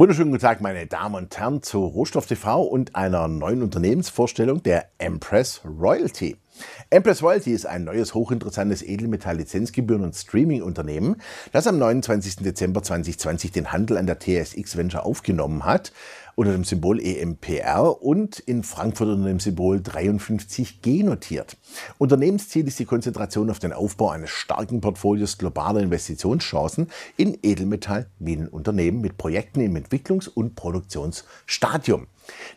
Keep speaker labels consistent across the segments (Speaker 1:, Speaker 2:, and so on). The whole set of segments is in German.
Speaker 1: Wunderschönen guten Tag, meine Damen und Herren, zu Rohstoff TV und einer neuen Unternehmensvorstellung der Empress Royalty. Empress Royalty ist ein neues hochinteressantes Edelmetall-Lizenzgebühren- und Streaming-Unternehmen, das am 29. Dezember 2020 den Handel an der TSX Venture aufgenommen hat unter dem Symbol EMPR und in Frankfurt unter dem Symbol 53G notiert. Unternehmensziel ist die Konzentration auf den Aufbau eines starken Portfolios globaler Investitionschancen in Edelmetall-Minenunternehmen mit Projekten im Entwicklungs- und Produktionsstadium.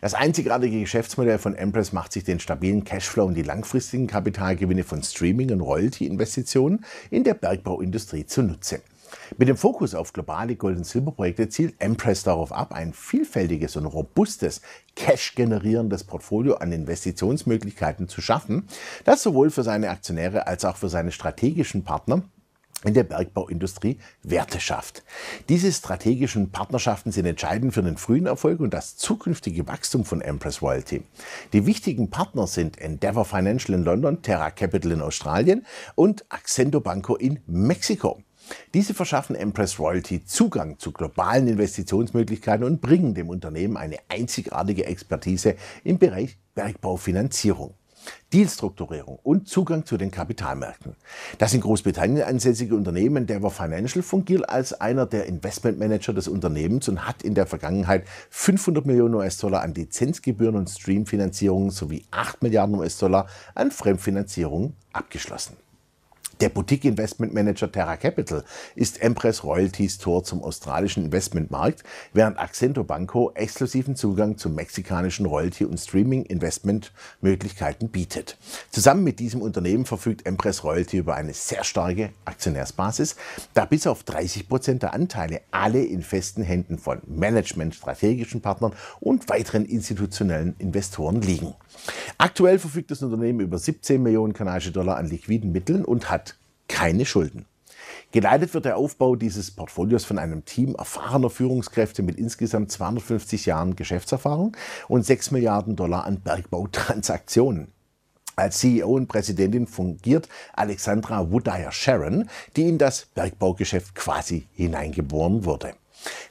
Speaker 1: Das einzigartige Geschäftsmodell von Empress macht sich den stabilen Cashflow und die langfristigen Kapitalgewinne von Streaming- und Royalty-Investitionen in der Bergbauindustrie zunutze. Mit dem Fokus auf globale Gold- und Silberprojekte zielt Empress darauf ab, ein vielfältiges und robustes, cash-generierendes Portfolio an Investitionsmöglichkeiten zu schaffen, das sowohl für seine Aktionäre als auch für seine strategischen Partner in der Bergbauindustrie Werte schafft. Diese strategischen Partnerschaften sind entscheidend für den frühen Erfolg und das zukünftige Wachstum von Empress Royalty. Die wichtigen Partner sind Endeavour Financial in London, Terra Capital in Australien und Accento Banco in Mexiko. Diese verschaffen Empress Royalty Zugang zu globalen Investitionsmöglichkeiten und bringen dem Unternehmen eine einzigartige Expertise im Bereich Bergbaufinanzierung. Dealstrukturierung und Zugang zu den Kapitalmärkten. Das in Großbritannien ansässige Unternehmen Dever Financial fungiert als einer der Investmentmanager des Unternehmens und hat in der Vergangenheit 500 Millionen US-Dollar an Lizenzgebühren und Streamfinanzierungen sowie 8 Milliarden US-Dollar an Fremdfinanzierungen abgeschlossen. Der Boutique Investment Manager Terra Capital ist Empress Royalties Tor zum australischen Investmentmarkt, während Accento Banco exklusiven Zugang zu mexikanischen Royalty- und streaming investmentmöglichkeiten bietet. Zusammen mit diesem Unternehmen verfügt Empress Royalty über eine sehr starke Aktionärsbasis, da bis auf 30 Prozent der Anteile alle in festen Händen von Management, strategischen Partnern und weiteren institutionellen Investoren liegen. Aktuell verfügt das Unternehmen über 17 Millionen kanadische Dollar an liquiden Mitteln und hat keine Schulden. Geleitet wird der Aufbau dieses Portfolios von einem Team erfahrener Führungskräfte mit insgesamt 250 Jahren Geschäftserfahrung und 6 Milliarden Dollar an Bergbautransaktionen. Als CEO und Präsidentin fungiert Alexandra Woodyer Sharon, die in das Bergbaugeschäft quasi hineingeboren wurde.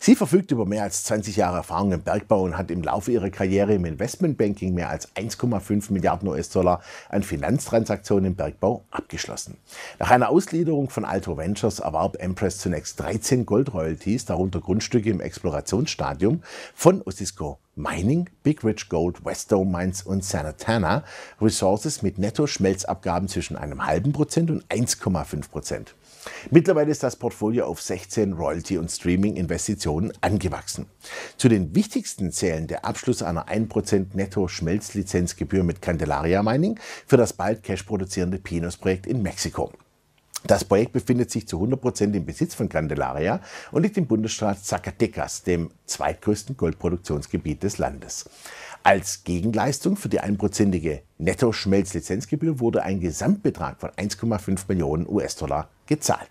Speaker 1: Sie verfügt über mehr als 20 Jahre Erfahrung im Bergbau und hat im Laufe ihrer Karriere im Investmentbanking mehr als 1,5 Milliarden US-Dollar an Finanztransaktionen im Bergbau abgeschlossen. Nach einer Ausgliederung von Alto Ventures erwarb Empress zunächst 13 Goldroyalties, darunter Grundstücke im Explorationsstadium von Osisco Mining, Big Rich Gold, Westdome Mines und Sanatana Resources mit Netto-Schmelzabgaben zwischen einem halben Prozent und 1,5 Prozent. Mittlerweile ist das Portfolio auf 16 Royalty- und Streaming-Investitionen angewachsen. Zu den wichtigsten zählen der Abschluss einer 1% Netto-Schmelzlizenzgebühr mit Candelaria Mining für das bald cash-produzierende Pinos-Projekt in Mexiko. Das Projekt befindet sich zu 100% im Besitz von Candelaria und liegt im Bundesstaat Zacatecas, dem zweitgrößten Goldproduktionsgebiet des Landes. Als Gegenleistung für die einprozentige Netto-Schmelzlizenzgebühr wurde ein Gesamtbetrag von 1,5 Millionen US-Dollar gezahlt.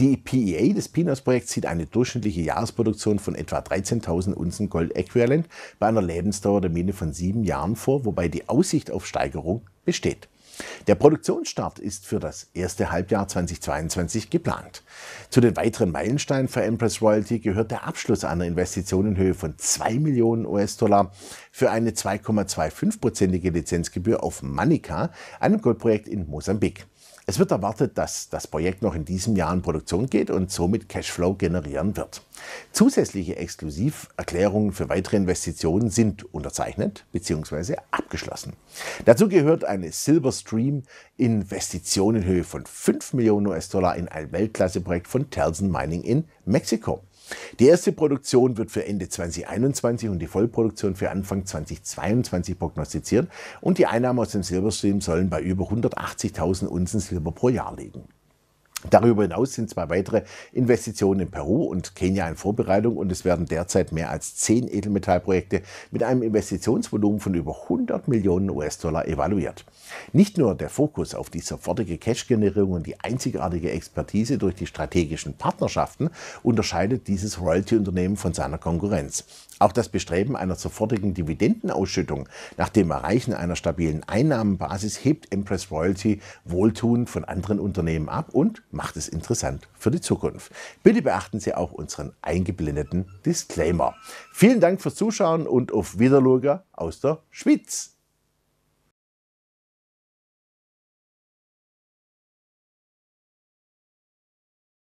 Speaker 1: Die e PEA des Pinos-Projekts sieht eine durchschnittliche Jahresproduktion von etwa 13.000 Unzen Gold-Äquivalent bei einer Lebensdauer der Mine von sieben Jahren vor, wobei die Aussicht auf Steigerung besteht. Der Produktionsstart ist für das erste Halbjahr 2022 geplant. Zu den weiteren Meilensteinen für Empress Royalty gehört der Abschluss einer Investition in Höhe von 2 Millionen US-Dollar für eine 2,25-prozentige Lizenzgebühr auf Manica, einem Goldprojekt in Mosambik. Es wird erwartet, dass das Projekt noch in diesem Jahr in Produktion geht und somit Cashflow generieren wird. Zusätzliche Exklusiverklärungen für weitere Investitionen sind unterzeichnet bzw. abgeschlossen. Dazu gehört eine Silverstream Investition in Höhe von 5 Millionen US-Dollar in ein Weltklasseprojekt von Telson Mining in Mexiko. Die erste Produktion wird für Ende 2021 und die Vollproduktion für Anfang 2022 prognostiziert und die Einnahmen aus dem Silberstream sollen bei über 180.000 Unzen Silber pro Jahr liegen. Darüber hinaus sind zwei weitere Investitionen in Peru und Kenia in Vorbereitung und es werden derzeit mehr als zehn Edelmetallprojekte mit einem Investitionsvolumen von über 100 Millionen US-Dollar evaluiert. Nicht nur der Fokus auf die sofortige Cash-Generierung und die einzigartige Expertise durch die strategischen Partnerschaften unterscheidet dieses Royalty-Unternehmen von seiner Konkurrenz. Auch das Bestreben einer sofortigen Dividendenausschüttung nach dem Erreichen einer stabilen Einnahmenbasis hebt Empress Royalty wohltuend von anderen Unternehmen ab und macht es interessant für die Zukunft. Bitte beachten Sie auch unseren eingeblendeten Disclaimer. Vielen Dank fürs Zuschauen und auf Wiederluger aus der Schweiz.